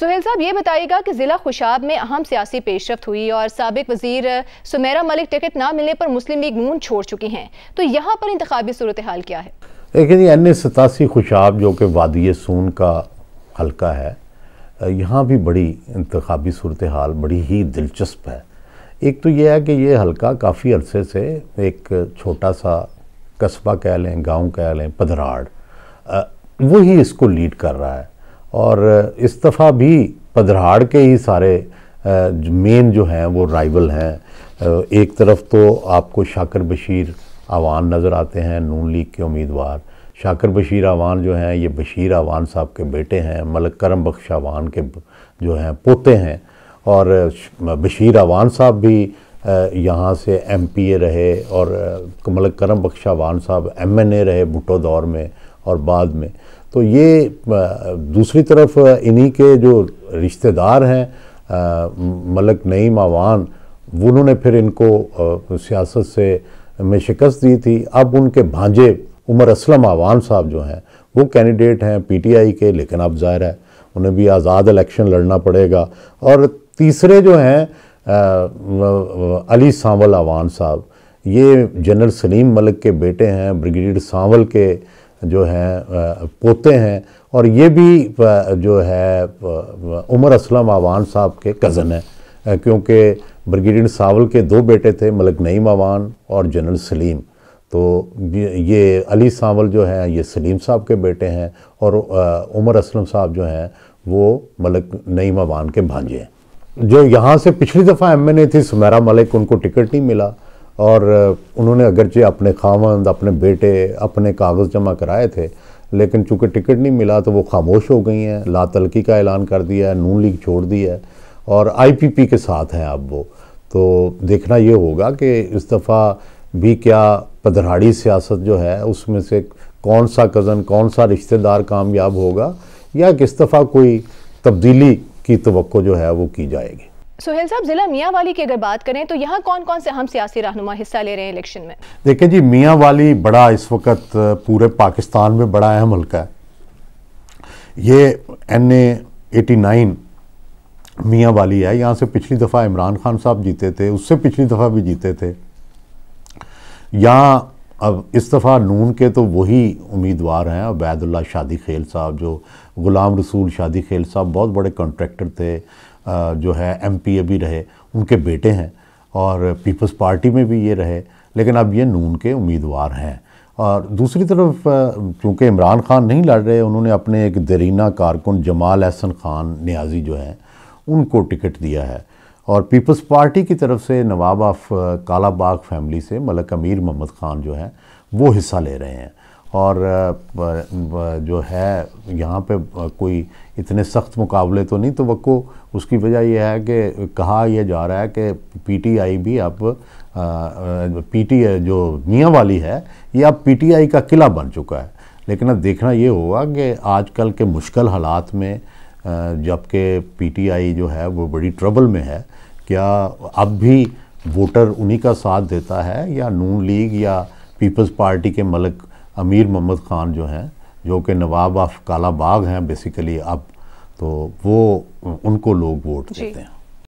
सुहेल साहब ये बताइएगा कि ज़िला खुशाब में अहम सियासी पेशरफ हुई और सबक वजीर सुमेरा मलिक टिकट ना मिलने पर मुस्लिम लीग नून छोड़ चुकी हैं तो यहाँ पर इंतबी सूरत हाल क्या है लेकिन एन ए सतासी खुशाब जो कि वादी सून का हल्का है यहाँ भी बड़ी इंतबी सूरत हाल बड़ी ही दिलचस्प है एक तो यह है कि ये हल्का काफ़ी अरसे से एक छोटा सा कस्बा कह लें गाँव कह लें पधराड़ वही इसको लीड कर रहा है और इस दफ़ा भी पधराड़ के ही सारे मेन जो हैं वो राइवल हैं एक तरफ तो आपको शाकर बशीर आवान नज़र आते हैं नून लीग के उम्मीदवार शाकर बशीर आवान जो हैं ये बशीर आवान साहब के बेटे हैं मलक करम बख्श आवान के जो हैं पोते हैं और बशीर आवान साहब भी यहाँ से एम पी ए रहे और मलक करम बख्श आवान साहब एम एन ए रहे भुट्टो दौर में और बाद में तो ये दूसरी तरफ इन्हीं के जो रिश्तेदार हैं मलक नईम आवान उन्होंने फिर इनको सियासत से में शिकस्त दी थी अब उनके भांजे उमर असलम आवान साहब जो हैं वो कैंडिडेट हैं पीटीआई के लेकिन अब जाहिर है उन्हें भी आज़ाद इलेक्शन लड़ना पड़ेगा और तीसरे जो हैं अली सांवल आवान साहब ये जनरल सलीम मलिक के बेटे हैं ब्रिगेडियर सांवल के जो हैं पोते हैं और ये भी जो है उमर असलम आवान साहब के कज़न हैं क्योंकि ब्रिगेडियर सावल के दो बेटे थे मलिक नईम आवान और जनरल सलीम तो ये अली सावल जो हैं ये सलीम साहब के बेटे हैं और उमर असलम साहब जो हैं वो मलिक नईम आवान के भांजे हैं जो यहाँ से पिछली दफ़ा एम एन ए थी सुमेरा मलिक उनको टिकट नहीं मिला और उन्होंने अगरचे अपने खामंद अपने बेटे अपने कागज़ जमा कराए थे लेकिन चूंकि टिकट नहीं मिला तो वो खामोश हो गई हैं लातलकी का ऐलान कर दिया है नून लीग छोड़ दी है और आईपीपी के साथ हैं अब वो तो देखना ये होगा कि इस दफ़ा भी क्या पधराड़ी सियासत जो है उसमें से कौन सा कज़न कौन सा रिश्तेदार कामयाब होगा या किस दफ़ा कोई तब्दीली की तो जो है वो की जाएगी सोहेल साहब ज़िला मियाँ वाली की अगर बात करें तो यहाँ कौन कौन से हम सियासी रहनुमा हिस्सा ले रहे हैं इलेक्शन में देखिए जी मियाँ वाली बड़ा इस वक्त पूरे पाकिस्तान में बड़ा अहम हल्का है ये एन एटी नाइन मियाँ वाली है यहाँ से पिछली दफ़ा इमरान खान साहब जीते थे उससे पिछली दफ़ा भी जीते थे यहाँ अब इस दफ़ा नून के तो वही उम्मीदवार हैं अबैदुल्ला शादी खेल साहब जो ग़ुलाम रसूल शादी खेल साहब बहुत बड़े कॉन्ट्रैक्टर थे जो है एम अभी रहे उनके बेटे हैं और पीपल्स पार्टी में भी ये रहे लेकिन अब ये नून के उम्मीदवार हैं और दूसरी तरफ क्योंकि इमरान खान नहीं लड़ रहे उन्होंने अपने एक दरीना कारकुन जमाल अहसन खान न्याजी जो हैं उनको टिकट दिया है और पीपल्स पार्टी की तरफ से नवाब ऑफ कालाबाग फैमिली से मलक अमीर मोहम्मद ख़ान जो हैं वो हिस्सा ले रहे हैं और जो है यहाँ पे कोई इतने सख्त मुकाबले तो नहीं तो वक्को उसकी वजह यह है कि कहा यह जा रहा है कि पीटीआई भी अब पीटी जो मियाँ वाली है ये अब पीटीआई का किला बन चुका है लेकिन अब देखना ये होगा कि आजकल के मुश्किल हालात में जबकि पीटीआई जो है वो बड़ी ट्रबल में है क्या अब भी वोटर उन्हीं का साथ देता है या नून लीग या पीपल्स पार्टी के मलक अमीर मोहम्मद ख़ान जो हैं जो कि नवाब ऑफ काला बाग हैं बेसिकली अब तो वो उनको लोग वोट देते हैं